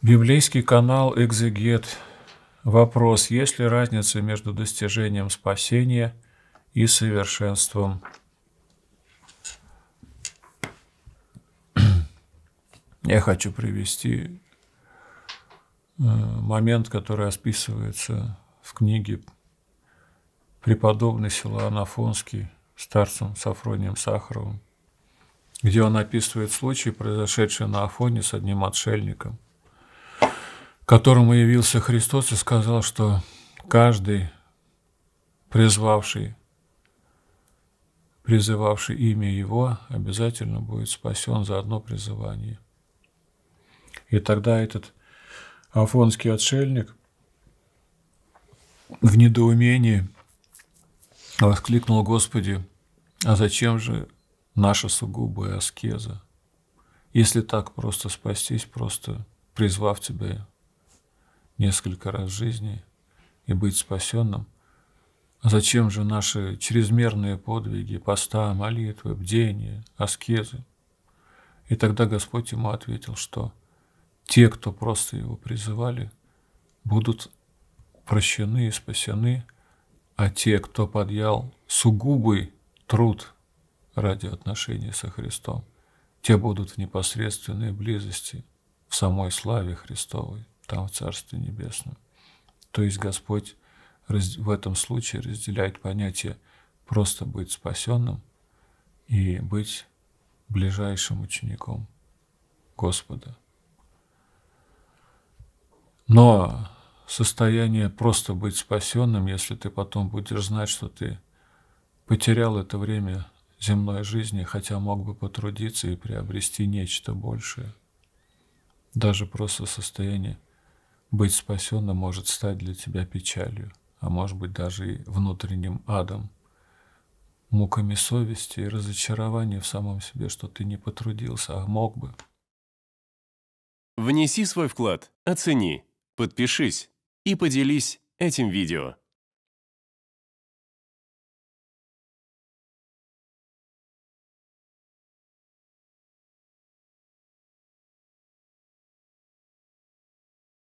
Библейский канал «Экзегет». Вопрос, есть ли разница между достижением спасения и совершенством? Я хочу привести э, момент, который описывается в книге преподобный села Анафонский старцем Сафронием Сахаровым, где он описывает случай, произошедший на Афоне с одним отшельником – которому явился Христос и сказал, что каждый, призвавший, призывавший имя Его, обязательно будет спасен за одно призывание. И тогда этот афонский отшельник в недоумении воскликнул «Господи, а зачем же наша сугубая аскеза, если так просто спастись, просто призвав Тебя несколько раз в жизни и быть спасенным, а зачем же наши чрезмерные подвиги, поста, молитвы, бдения, аскезы? И тогда Господь ему ответил, что те, кто просто его призывали, будут прощены и спасены, а те, кто подъял сугубый труд ради отношения со Христом, те будут в непосредственной близости, в самой славе Христовой там в Царстве Небесном. То есть Господь в этом случае разделяет понятие просто быть спасенным и быть ближайшим учеником Господа. Но состояние просто быть спасенным, если ты потом будешь знать, что ты потерял это время земной жизни, хотя мог бы потрудиться и приобрести нечто большее. Даже просто состояние быть спасенным может стать для тебя печалью, а может быть даже и внутренним адом, муками совести и разочарования в самом себе, что ты не потрудился, а мог бы. Внеси свой вклад, оцени, подпишись и поделись этим видео.